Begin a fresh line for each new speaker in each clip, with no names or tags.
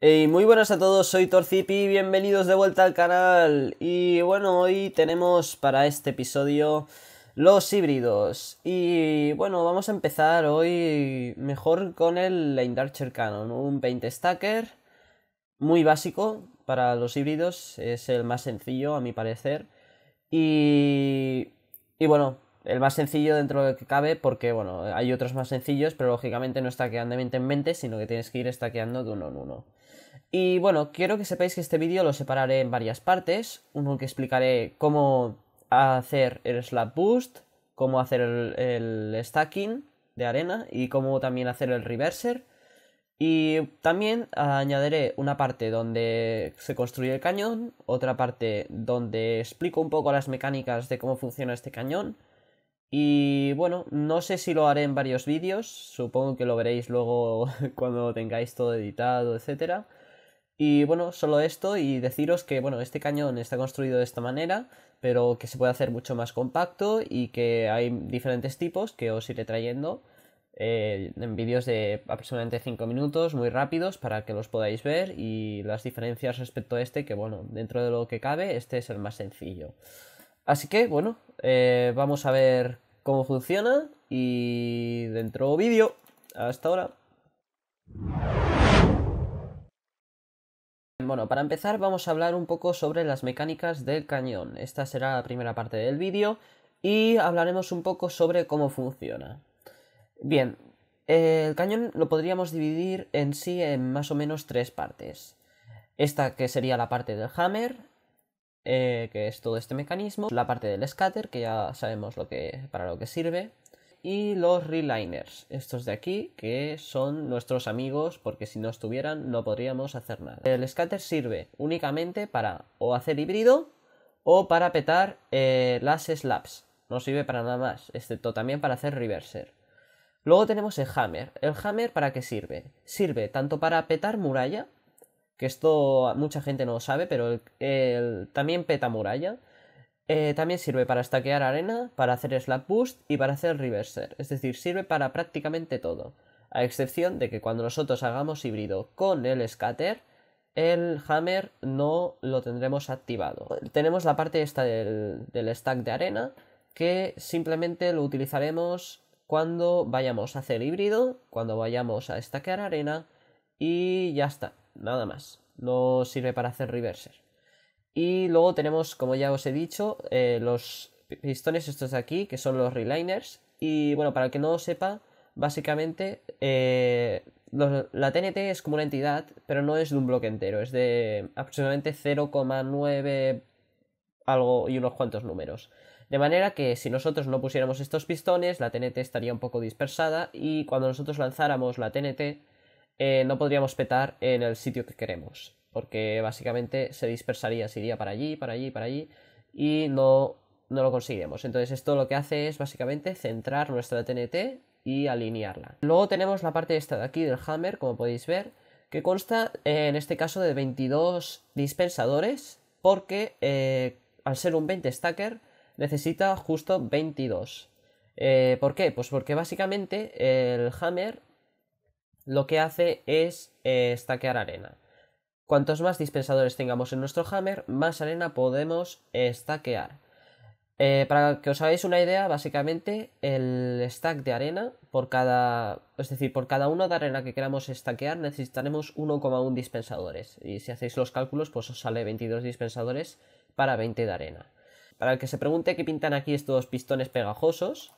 muy buenas a todos, soy Torcipi, bienvenidos de vuelta al canal Y bueno, hoy tenemos para este episodio los híbridos Y bueno, vamos a empezar hoy mejor con el indar Cannon Un Paint Stacker muy básico para los híbridos, es el más sencillo a mi parecer Y, y bueno, el más sencillo dentro de lo que cabe, porque bueno, hay otros más sencillos, pero lógicamente no está quedando de mente en mente, sino que tienes que ir estaqueando de uno en uno. Y bueno, quiero que sepáis que este vídeo lo separaré en varias partes, uno que explicaré cómo hacer el slap boost, cómo hacer el, el stacking de arena y cómo también hacer el reverser. Y también añadiré una parte donde se construye el cañón, otra parte donde explico un poco las mecánicas de cómo funciona este cañón, y bueno, no sé si lo haré en varios vídeos, supongo que lo veréis luego cuando tengáis todo editado, etc. Y bueno, solo esto y deciros que bueno, este cañón está construido de esta manera, pero que se puede hacer mucho más compacto y que hay diferentes tipos que os iré trayendo eh, en vídeos de aproximadamente 5 minutos, muy rápidos, para que los podáis ver y las diferencias respecto a este, que bueno, dentro de lo que cabe, este es el más sencillo. Así que, bueno, eh, vamos a ver cómo funciona y dentro vídeo. Hasta ahora. Bueno, para empezar vamos a hablar un poco sobre las mecánicas del cañón. Esta será la primera parte del vídeo y hablaremos un poco sobre cómo funciona. Bien, el cañón lo podríamos dividir en sí en más o menos tres partes. Esta que sería la parte del hammer, eh, que es todo este mecanismo, la parte del scatter, que ya sabemos lo que, para lo que sirve, y los reliners, estos de aquí, que son nuestros amigos, porque si no estuvieran no podríamos hacer nada. El scatter sirve únicamente para o hacer híbrido o para petar eh, las slabs no sirve para nada más, excepto también para hacer reverser. Luego tenemos el hammer. ¿El hammer para qué sirve? Sirve tanto para petar muralla, que esto mucha gente no lo sabe, pero el, también peta muralla. Eh, también sirve para stackear arena, para hacer slap boost y para hacer reverser. Es decir, sirve para prácticamente todo. A excepción de que cuando nosotros hagamos híbrido con el scatter, el hammer no lo tendremos activado. Tenemos la parte esta del, del stack de arena que simplemente lo utilizaremos cuando vayamos a hacer híbrido, cuando vayamos a stackear arena y ya está nada más. No sirve para hacer reverser. Y luego tenemos, como ya os he dicho, eh, los pistones estos de aquí, que son los reliners. Y bueno, para el que no lo sepa, básicamente eh, la TNT es como una entidad, pero no es de un bloque entero, es de aproximadamente 0,9 algo y unos cuantos números. De manera que si nosotros no pusiéramos estos pistones, la TNT estaría un poco dispersada y cuando nosotros lanzáramos la TNT, eh, no podríamos petar en el sitio que queremos, porque básicamente se dispersaría, se iría para allí, para allí, para allí, y no, no lo conseguiremos. Entonces esto lo que hace es básicamente centrar nuestra TNT y alinearla. Luego tenemos la parte esta de aquí del hammer, como podéis ver, que consta eh, en este caso de 22 dispensadores, porque eh, al ser un 20 stacker necesita justo 22. ¿Por qué? Pues porque básicamente el hammer lo que hace es estaquear eh, arena. Cuantos más dispensadores tengamos en nuestro hammer, más arena podemos estaquear. Eh, stackear. Eh, para que os hagáis una idea, básicamente el stack de arena, por cada, es decir, por cada uno de arena que queramos stackear necesitaremos 1,1 dispensadores. Y si hacéis los cálculos, pues os sale 22 dispensadores para 20 de arena. Para el que se pregunte qué pintan aquí estos pistones pegajosos,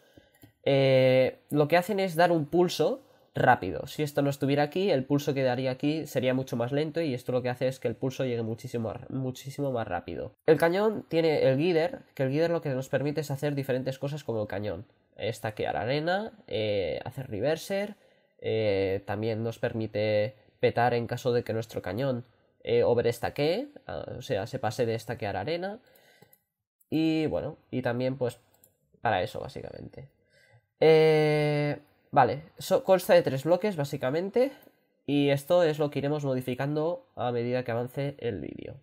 lo que hacen es dar un pulso rápido. Si esto no estuviera aquí, el pulso que daría aquí sería mucho más lento y esto lo que hace es que el pulso llegue muchísimo, más rápido. El cañón tiene el guider, que el guider lo que nos permite es hacer diferentes cosas como el cañón. Estaquear arena, eh, hacer reverser, eh, también nos permite petar en caso de que nuestro cañón eh, overestaquee, ah, o sea, se pase de estaquear arena. Y bueno, y también pues para eso básicamente. Eh, Vale, so, consta de tres bloques básicamente y esto es lo que iremos modificando a medida que avance el vídeo.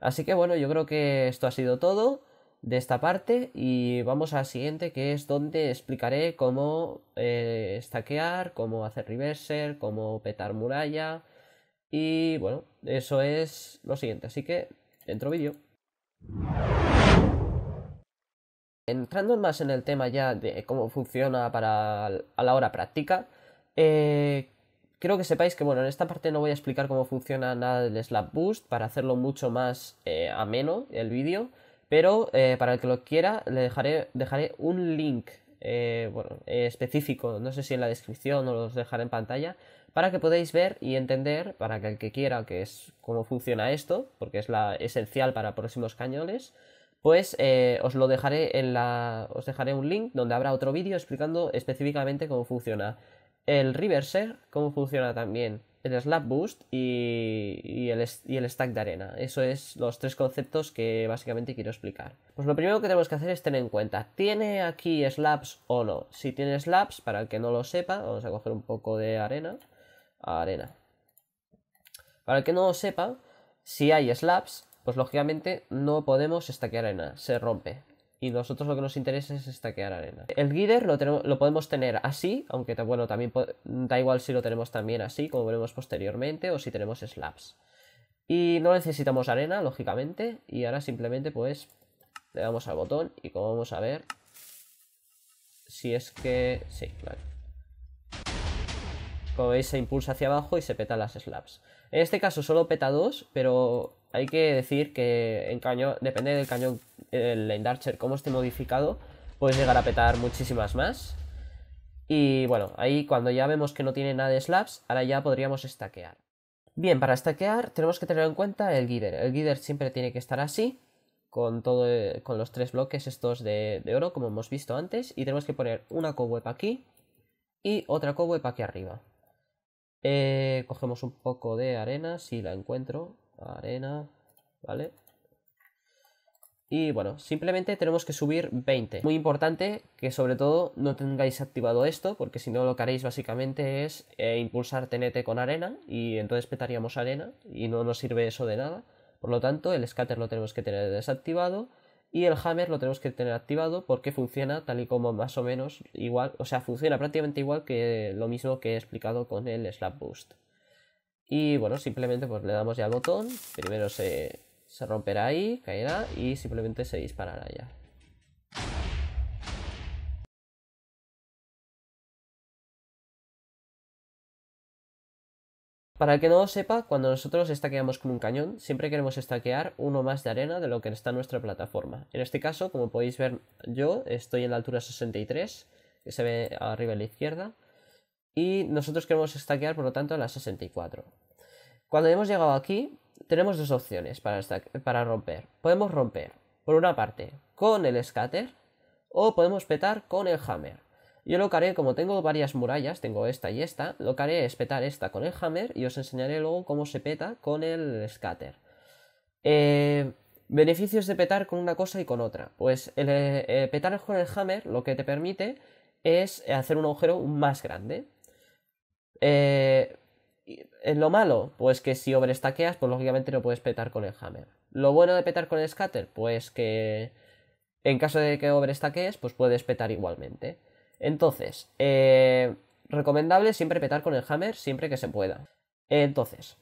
Así que bueno, yo creo que esto ha sido todo de esta parte y vamos a la siguiente que es donde explicaré cómo eh, stackear, cómo hacer reverser, cómo petar muralla y bueno, eso es lo siguiente. Así que, dentro vídeo. Entrando más en el tema ya de cómo funciona para a la hora práctica, eh, creo que sepáis que bueno, en esta parte no voy a explicar cómo funciona nada del Slap Boost para hacerlo mucho más eh, ameno el vídeo, pero eh, para el que lo quiera le dejaré, un link específico, no sé si en la descripción o los dejaré en pantalla, para que podáis ver y entender, para que el que quiera, que es cómo funciona esto, porque es la esencial para próximos cañones, pues eh, os lo dejaré en la. Os dejaré un link donde habrá otro vídeo explicando específicamente cómo funciona el reverser, cómo funciona también el slap boost y, y, el, stack de arena. Eso es los tres conceptos que básicamente quiero explicar. Pues lo primero que tenemos que hacer es tener en cuenta, ¿tiene aquí Slabs o no? Si tiene Slabs, para el que no lo sepa, vamos a coger un poco de arena. Arena. Para el que no lo sepa, si hay Slabs pues lógicamente no podemos estaquear arena, se rompe. Y nosotros lo que nos interesa es estaquear arena. El guider lo, podemos tener así, aunque bueno, también da igual si lo tenemos también así, como veremos posteriormente, o si tenemos slabs. Y no necesitamos arena, lógicamente, y ahora simplemente pues le damos al botón y como vamos a ver, si es que... sí, claro Como veis se impulsa hacia abajo y se peta las slabs. En este caso solo peta 2, pero hay que decir que en cañón, depende del cañón, el lane Archer, cómo esté modificado, puedes llegar a petar muchísimas más. Y bueno, ahí cuando ya vemos que no tiene nada de slaps, ahora ya podríamos stackear. Bien, para stackear tenemos que tener en cuenta el guider. El guider siempre tiene que estar así, con, todo, con los tres bloques estos de, de oro, como hemos visto antes. Y tenemos que poner una cobweb aquí y otra cobweb aquí arriba. Eh, cogemos un poco de arena, si la encuentro. Arena, ¿vale? Y bueno, simplemente tenemos que subir 20. Muy importante que sobre todo no tengáis activado esto, porque si no lo que haréis básicamente es eh, impulsar tenete con arena y entonces petaríamos arena y no nos sirve eso de nada. Por lo tanto, el scatter lo tenemos que tener desactivado y el hammer lo tenemos que tener activado porque funciona tal y como más o menos igual, o sea, funciona prácticamente igual que lo mismo que he explicado con el slap boost. Y bueno, simplemente pues le damos ya al botón, primero se, se romperá ahí, caerá y simplemente se disparará ya. Para el que no lo sepa, cuando nosotros estaqueamos con un cañón, siempre queremos estaquear uno más de arena de lo que está en nuestra plataforma. En este caso, como podéis ver, yo estoy en la altura 63, que se ve arriba a la izquierda, y nosotros queremos estaquear, por lo tanto, a la 64. Cuando hemos llegado aquí, tenemos dos opciones para, para romper. Podemos romper, por una parte, con el scatter, o podemos petar con el hammer. Yo lo que haré, como tengo varias murallas, tengo esta y esta, lo que haré es petar esta con el hammer y os enseñaré luego cómo se peta con el scatter. Eh, beneficios de petar con una cosa y con otra. Pues el, eh, eh, petar con el hammer lo que te permite es hacer un agujero más grande. En lo malo, pues que si overstaqueas, pues lógicamente no puedes petar con el hammer. Lo bueno de petar con el scatter, pues que en caso de que overstaquees, pues puedes petar igualmente. Entonces, eh, recomendable siempre petar con el hammer siempre que se pueda. Entonces,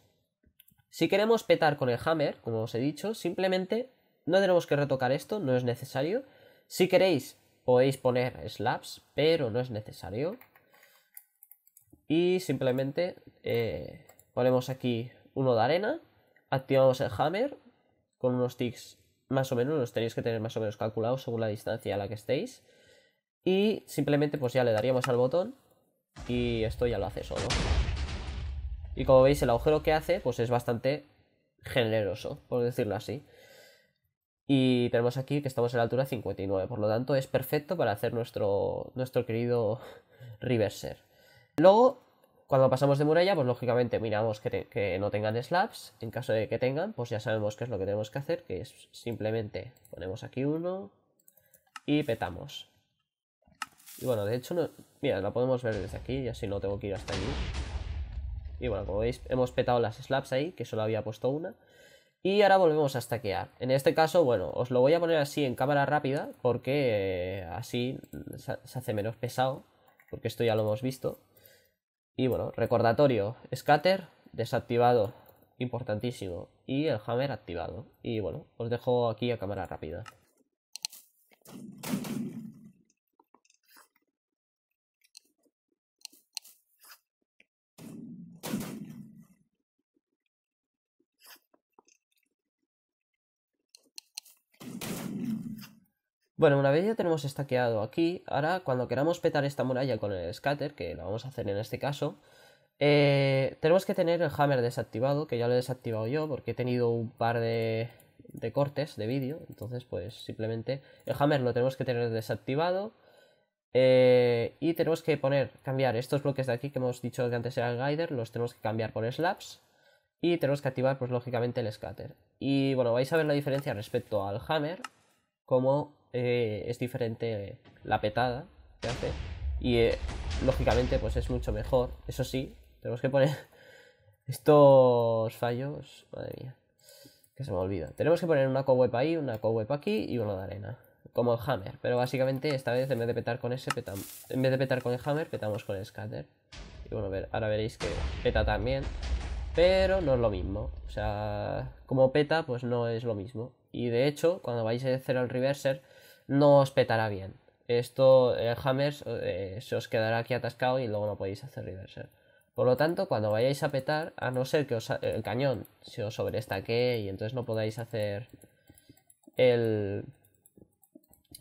si queremos petar con el hammer, como os he dicho, simplemente no tenemos que retocar esto, no es necesario. Si queréis, podéis poner slabs, pero no es necesario. Y simplemente eh, ponemos aquí uno de arena, activamos el hammer con unos ticks más o menos, los tenéis que tener más o menos calculados según la distancia a la que estéis. Y simplemente pues ya le daríamos al botón y esto ya lo hace solo. Y como veis el agujero que hace pues es bastante generoso, por decirlo así. Y tenemos aquí que estamos en la altura 59, por lo tanto es perfecto para hacer nuestro, nuestro querido reverser. Luego, cuando pasamos de muralla, pues lógicamente miramos que, no tengan slabs. En caso de que tengan, pues ya sabemos qué es lo que tenemos que hacer, que es simplemente ponemos aquí uno y petamos. Y bueno, de hecho, mira, la podemos ver desde aquí, ya si no tengo que ir hasta allí. Y bueno, como veis, hemos petado las slaps ahí, que solo había puesto una. Y ahora volvemos a stackear. En este caso, bueno, os lo voy a poner así en cámara rápida, porque eh, así se hace menos pesado, porque esto ya lo hemos visto. Y bueno, recordatorio, scatter desactivado, importantísimo, y el hammer activado. Y bueno, os dejo aquí a cámara rápida. Bueno, una vez ya tenemos estaqueado aquí, ahora cuando queramos petar esta muralla con el scatter, que lo vamos a hacer en este caso, eh, tenemos que tener el hammer desactivado, que ya lo he desactivado yo porque he tenido un par de, cortes de vídeo, entonces pues simplemente el hammer lo tenemos que tener desactivado eh, y tenemos que poner, cambiar estos bloques de aquí que hemos dicho que antes era el guider, los tenemos que cambiar por slabs y tenemos que activar pues lógicamente el scatter. Y bueno, vais a ver la diferencia respecto al hammer como eh, es diferente la petada que hace y eh, lógicamente pues es mucho mejor. Eso sí, tenemos que poner estos fallos, madre mía, que se me olvida. Tenemos que poner una co-web ahí, una co-web aquí y uno de arena, como el hammer, pero básicamente esta vez en vez de petar con ese, petamos, en vez de petar con el hammer, petamos con el scatter. Y bueno, ahora veréis que peta también, pero no es lo mismo. O sea, como peta, pues no es lo mismo. Y de hecho, cuando vais a hacer el reverser, no os petará bien. Esto, el eh, Hammer eh, se os quedará aquí atascado y luego no podéis hacer reverser. Por lo tanto, cuando vayáis a petar, a no ser que os, el cañón se os sobreestaque y entonces no podáis hacer el...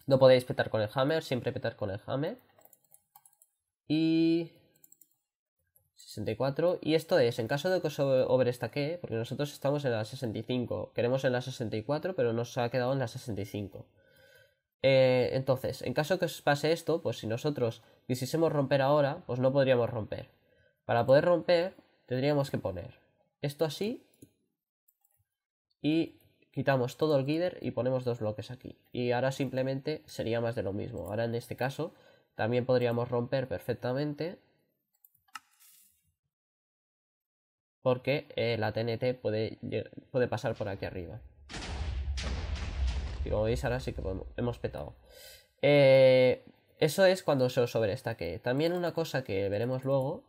No podéis petar con el hammer, siempre petar con el hammer. Y... 64. Y esto es, en caso de que os sobreestaque, porque nosotros estamos en la 65, queremos en la 64, pero nos ha quedado en la 65. Eh, entonces, en caso que os pase esto, pues si nosotros quisiésemos romper ahora, pues no podríamos romper. Para poder romper, tendríamos que poner esto así y quitamos todo el guider y ponemos dos bloques aquí. Y ahora simplemente sería más de lo mismo. Ahora en este caso también podríamos romper perfectamente porque eh, la TNT puede pasar por aquí arriba. Y como veis, ahora sí que hemos petado. Eh, eso es cuando se os sobreestaque. También una cosa que veremos luego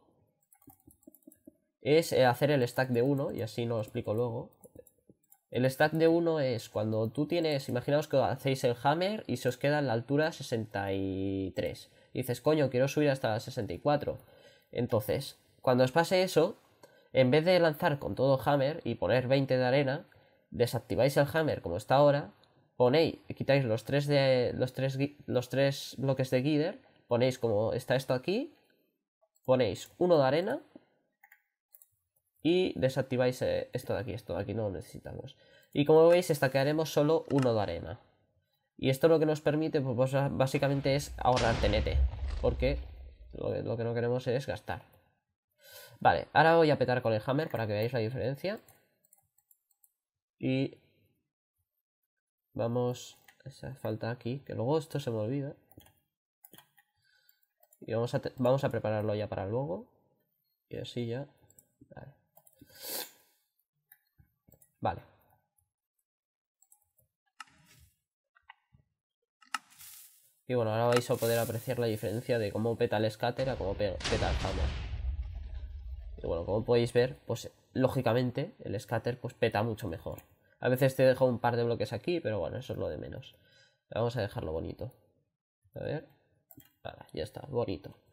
es eh, hacer el stack de 1, y así no lo explico luego. El stack de 1 es cuando tú tienes, imaginaos que hacéis el hammer y se os queda en la altura 63. Y dices, coño, quiero subir hasta la 64. Entonces, cuando os pase eso, en vez de lanzar con todo hammer y poner 20 de arena, desactiváis el hammer como está ahora ponéis, quitáis los tres, de, los, tres, los tres bloques de guider ponéis como está esto aquí, ponéis uno de arena y desactiváis eh, esto de aquí, esto de aquí no lo necesitamos. Y como veis, estaquearemos solo uno de arena. Y esto lo que nos permite, pues, pues básicamente es ahorrar TNT, porque lo que, lo que no queremos es gastar. Vale, ahora voy a petar con el hammer para que veáis la diferencia. Y Vamos, esa falta aquí, que luego esto se me olvida. Y vamos a, prepararlo ya para luego. Y así ya. Vale. Y bueno, ahora vais a poder apreciar la diferencia de cómo peta el scatter a cómo peta el hammer. Y bueno, como podéis ver, pues lógicamente el scatter pues peta mucho mejor. A veces te dejo un par de bloques aquí, pero bueno, eso es lo de menos. Vamos a dejarlo bonito. A ver. Vale, ya está, bonito.